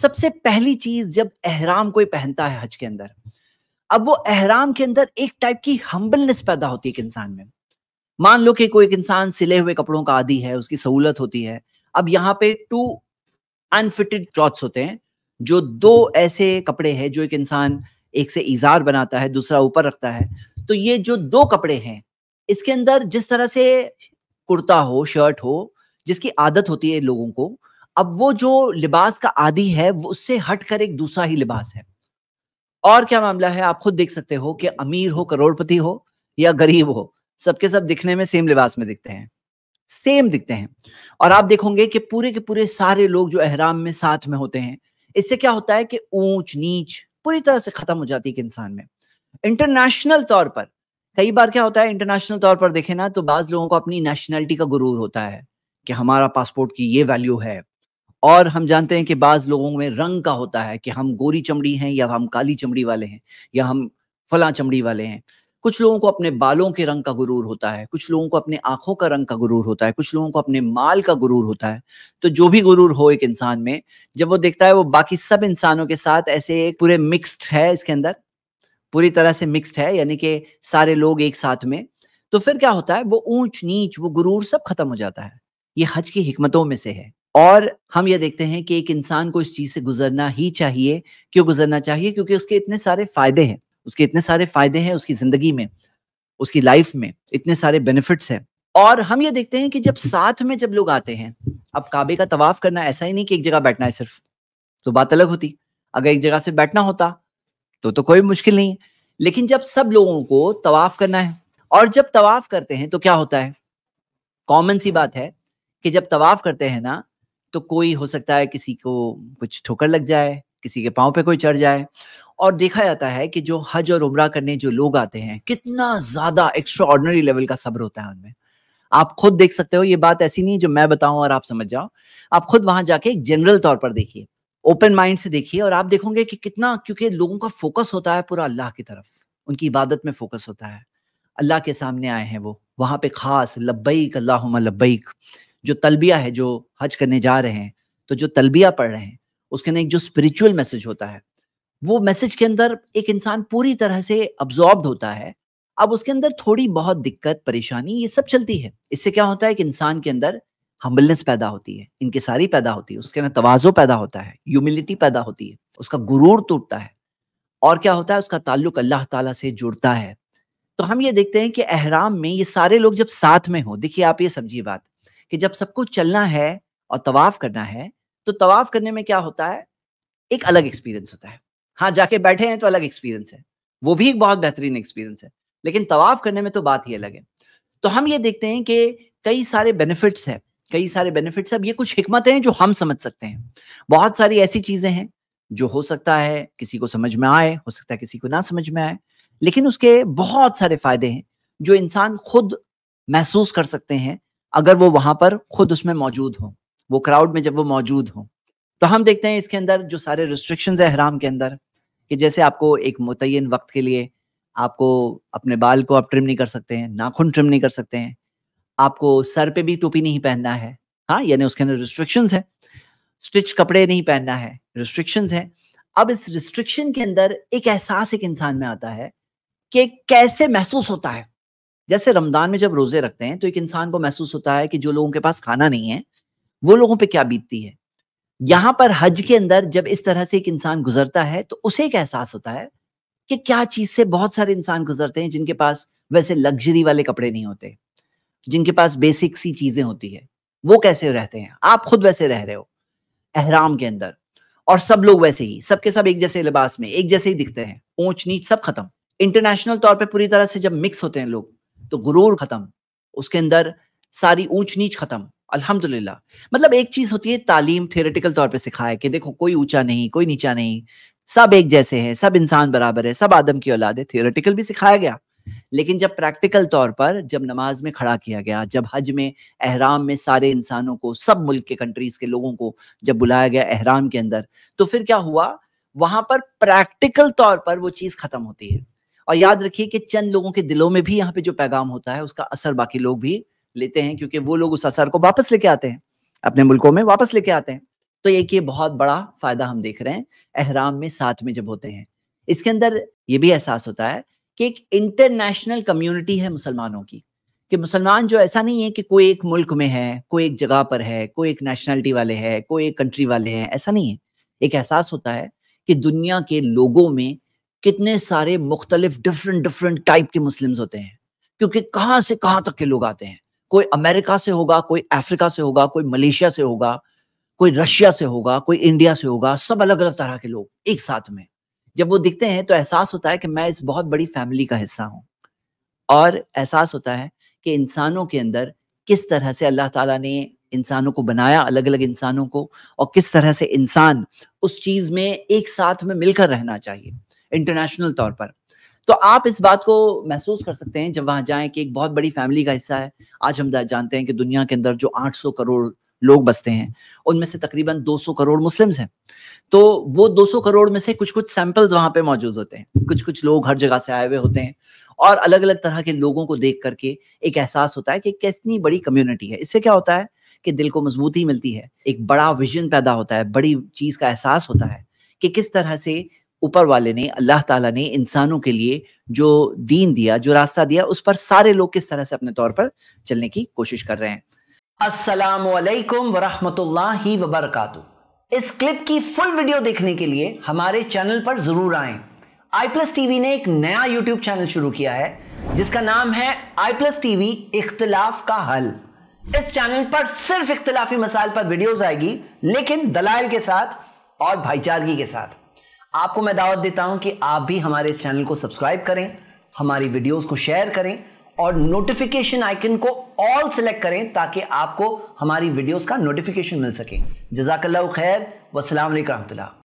सबसे पहली चीज जब एहराम कोई पहनता है हज के अंदर अब वो एहराम के अंदर एक टाइप की हम्बलनेस पैदा होती है एक इंसान में मान लो कि कोई एक इंसान सिले हुए कपड़ों का आदि है उसकी सहूलत होती है अब यहाँ पे टू अनफिटेड क्लॉथ्स होते हैं जो दो ऐसे कपड़े हैं जो एक इंसान एक से इजार बनाता है दूसरा ऊपर रखता है तो ये जो दो कपड़े हैं इसके अंदर जिस तरह से कुर्ता हो शर्ट हो जिसकी आदत होती है लोगों को अब वो जो लिबास का आदि है वो उससे हट कर एक दूसरा ही लिबास है और क्या मामला है आप खुद देख सकते हो कि अमीर हो करोड़पति हो या गरीब हो सबके सब दिखने में सेम लिबास में दिखते हैं सेम दिखते हैं और आप देखोगे कि पूरे के पूरे सारे लोग जो अहराम में साथ में होते हैं इससे क्या होता है कि ऊंच नीच पूरी तरह से खत्म हो जाती है एक इंसान में इंटरनेशनल तौर पर कई बार क्या होता है इंटरनेशनल तौर पर देखे ना तो बाज लोगों को अपनी नेशनैलिटी का गुरूर होता है कि हमारा पासपोर्ट की ये वैल्यू है और हम जानते हैं कि बाज लोगों में रंग का होता है कि हम गोरी चमड़ी हैं या हम काली चमड़ी वाले हैं या हम फला चमड़ी वाले हैं कुछ लोगों को अपने बालों के रंग का गुरूर होता है कुछ लोगों को अपने आंखों का रंग का गुरूर होता है कुछ लोगों को अपने माल का गुरूर होता है तो जो भी गुरूर हो एक इंसान में जब वो देखता है वो बाकी सब इंसानों के साथ ऐसे एक पूरे मिक्स्ड है इसके अंदर पूरी तरह से मिक्स्ड है यानी कि सारे लोग एक साथ में तो फिर क्या होता है वो ऊंच नीच वो गुरूर सब खत्म हो जाता है ये हज की हिकमतों में से है और हम ये देखते हैं कि एक इंसान को इस चीज से गुजरना ही चाहिए क्यों गुजरना चाहिए क्योंकि उसके इतने सारे फायदे हैं उसके इतने सारे फायदे हैं उसकी जिंदगी में उसकी लाइफ में इतने सारे बेनिफिट्स हैं और हम ये देखते हैं कि जब साथ में जब लोग आते हैं अब काबे का तवाफ करना ऐसा ही नहीं कि एक जगह बैठना है सिर्फ तो बात अलग होती अगर एक जगह से बैठना होता तो तो कोई मुश्किल नहीं लेकिन जब सब लोगों को तवाफ करना है और जब तवाफ करते हैं तो क्या होता है कॉमन सी बात है कि जब तवाफ करते हैं ना तो कोई हो सकता है किसी को कुछ ठोकर लग जाए किसी के पाँव पे कोई चढ़ जाए और देखा जाता है कि जो हज और उमरा करने जो लोग आते हैं कितना ज़्यादा एक्स्ट्रा ऑर्डनरी लेवल का सब्र होता है उनमें आप खुद देख सकते हो ये बात ऐसी नहीं जो मैं बताऊं और आप समझ जाओ आप खुद वहां जाके एक जनरल तौर पर देखिए ओपन माइंड से देखिए और आप देखोगे कि कितना क्योंकि लोगों का फोकस होता है पूरा अल्लाह की तरफ उनकी इबादत में फोकस होता है अल्लाह के सामने आए हैं वो वहां पे खास लब्बैक अल्लाह लब्बैक जो तलबिया है जो हज करने जा रहे हैं तो जो तलबिया पढ़ रहे हैं उसके अंदर एक जो स्पिरिचुअल मैसेज होता है वो मैसेज के अंदर एक इंसान पूरी तरह से अब्जॉर्ब होता है अब उसके अंदर थोड़ी बहुत दिक्कत परेशानी ये सब चलती है इससे क्या होता है कि इंसान के अंदर हम्बलनेस पैदा होती है सारी पैदा होती है उसके अंदर तवाजो पैदा होता है ह्यूमिलिटी पैदा होती है उसका गुरूर टूटता है और क्या होता है उसका ताल्लुक अल्लाह ताला से जुड़ता है तो हम ये देखते हैं कि अहराम में ये सारे लोग जब साथ में हो देखिए आप ये समझिए बात कि जब सबको चलना है और तवाफ करना है तो तवाफ करने में क्या होता है एक अलग एक्सपीरियंस होता है हाँ जाके बैठे हैं तो अलग एक्सपीरियंस है वो भी एक बहुत बेहतरीन एक्सपीरियंस है लेकिन तवाफ करने में तो बात ही अलग है तो हम ये देखते हैं कि कई सारे बेनिफिट्स हैं कई सारे बेनिफिट्स अब ये कुछ हमतें हैं जो हम समझ सकते हैं बहुत सारी ऐसी चीजें हैं जो हो सकता है किसी को समझ में आए हो सकता है किसी को ना समझ में आए लेकिन उसके बहुत सारे फायदे हैं जो इंसान खुद महसूस कर सकते हैं अगर वो वहां पर खुद उसमें मौजूद हो वो क्राउड में जब वो मौजूद हो तो हम देखते हैं इसके अंदर जो सारे रिस्ट्रिक्शंस है हराम के अंदर कि जैसे आपको एक मुतयन वक्त के लिए आपको अपने बाल को आप ट्रिम नहीं कर सकते हैं नाखून ट्रिम नहीं कर सकते हैं आपको सर पे भी टोपी नहीं पहनना है हाँ यानी उसके अंदर रिस्ट्रिक्शन है स्टिच कपड़े नहीं पहनना है रिस्ट्रिक्शन है अब इस रिस्ट्रिक्शन के अंदर एक एहसास एक इंसान में आता है कि कैसे महसूस होता है जैसे रमजान में जब रोजे रखते हैं तो एक इंसान को महसूस होता है कि जो लोगों के पास खाना नहीं है वो लोगों पे क्या बीतती है यहां पर हज के अंदर जब इस तरह से एक इंसान गुजरता है तो उसे एक एहसास होता है कि क्या चीज से बहुत सारे इंसान गुजरते हैं जिनके पास वैसे लग्जरी वाले कपड़े नहीं होते जिनके पास बेसिक सी चीजें होती है वो कैसे रहते हैं आप खुद वैसे रह रहे हो अहराम के अंदर और सब लोग वैसे ही सबके सब एक जैसे लिबास में एक जैसे ही दिखते हैं ऊंच नीच सब खत्म इंटरनेशनल तौर पे पूरी तरह से जब मिक्स होते हैं लोग तो गुरूर खत्म उसके अंदर सारी ऊंच नीच खत्म अल्हम्दुलिल्लाह मतलब एक चीज होती है तालीम थियोरेटिकल तौर पे सिखाए कि देखो कोई ऊंचा नहीं कोई नीचा नहीं सब एक जैसे हैं सब इंसान बराबर है सब आदम की औलाद है थियोरेटिकल भी सिखाया गया लेकिन जब प्रैक्टिकल तौर पर जब नमाज में खड़ा किया गया जब हज में अहराम में सारे इंसानों को सब मुल्क के कंट्रीज के लोगों को जब बुलाया गया अहराम के अंदर तो फिर क्या हुआ वहां पर प्रैक्टिकल तौर पर वो चीज खत्म होती है और याद रखिए कि चंद लोगों के दिलों में भी यहाँ पे जो पैगाम होता है उसका असर बाकी लोग भी लेते हैं क्योंकि वो लोग उस असर को वापस लेके आते हैं अपने मुल्कों में वापस लेके आते हैं तो एक ये बहुत बड़ा फायदा हम देख रहे हैं अहराम में साथ में जब होते हैं इसके अंदर ये भी एहसास होता है कि एक इंटरनेशनल कम्युनिटी है मुसलमानों की कि मुसलमान जो ऐसा नहीं है कि कोई एक मुल्क में है कोई एक जगह पर है कोई एक नेशनैलिटी वाले है कोई एक कंट्री वाले हैं ऐसा नहीं है एक एहसास होता है कि दुनिया के लोगों में कितने सारे मुख्तलिफ डिफरेंट डिफरेंट टाइप के मुस्लिम्स होते हैं क्योंकि कहाँ से कहाँ तक के लोग आते हैं कोई अमेरिका से होगा कोई अफ्रीका से होगा कोई मलेशिया से होगा कोई रशिया से होगा कोई इंडिया से होगा सब अलग अलग तरह के लोग एक साथ में जब वो दिखते हैं तो एहसास होता है कि मैं इस बहुत बड़ी फैमिली का हिस्सा हूँ और एहसास होता है कि इंसानों के अंदर किस तरह से अल्लाह ताला ने इंसानों को बनाया अलग अलग इंसानों को और किस तरह से इंसान उस चीज में एक साथ में मिलकर रहना चाहिए इंटरनेशनल तौर पर तो आप इस बात को महसूस कर सकते हैं जब वहां जाएं कि एक बहुत बड़ी फैमिली का हिस्सा है आज हम जानते हैं कि दुनिया के अंदर जो 800 करोड़ लोग बसते हैं उनमें से तकरीबन 200 करोड़ मुस्लिम्स हैं तो वो 200 करोड़ में से कुछ कुछ सैंपल्स वहां पे मौजूद होते हैं कुछ कुछ लोग हर जगह से आए हुए होते हैं और अलग अलग तरह के लोगों को देख करके एक एहसास होता है कि कितनी बड़ी कम्युनिटी है इससे क्या होता है कि दिल को मजबूती मिलती है एक बड़ा विजन पैदा होता है बड़ी चीज का एहसास होता है कि किस तरह से ऊपर वाले ने अल्लाह ताला ने इंसानों के लिए जो दीन दिया जो रास्ता दिया उस पर सारे लोग किस तरह से अपने तौर पर चलने की कोशिश कर रहे हैं असलकम वरहमतुल्लाहि वबरकातु इस क्लिप की फुल वीडियो देखने के लिए हमारे चैनल पर ज़रूर आएं आई प्लस टीवी ने एक नया यूट्यूब चैनल शुरू किया है जिसका नाम है आई प्लस टीवी इख्तलाफ का हल इस चैनल पर सिर्फ इख्तलाफी मसाइल पर वीडियोस आएगी लेकिन दलाइल के साथ और भाईचारगी के साथ आपको मैं दावत देता हूं कि आप भी हमारे इस चैनल को सब्सक्राइब करें हमारी वीडियोस को शेयर करें और नोटिफिकेशन आइकन को ऑल सेलेक्ट करें ताकि आपको हमारी वीडियोस का नोटिफिकेशन मिल सके जजाकल्ला खैर वसलाम रहमतुल्ला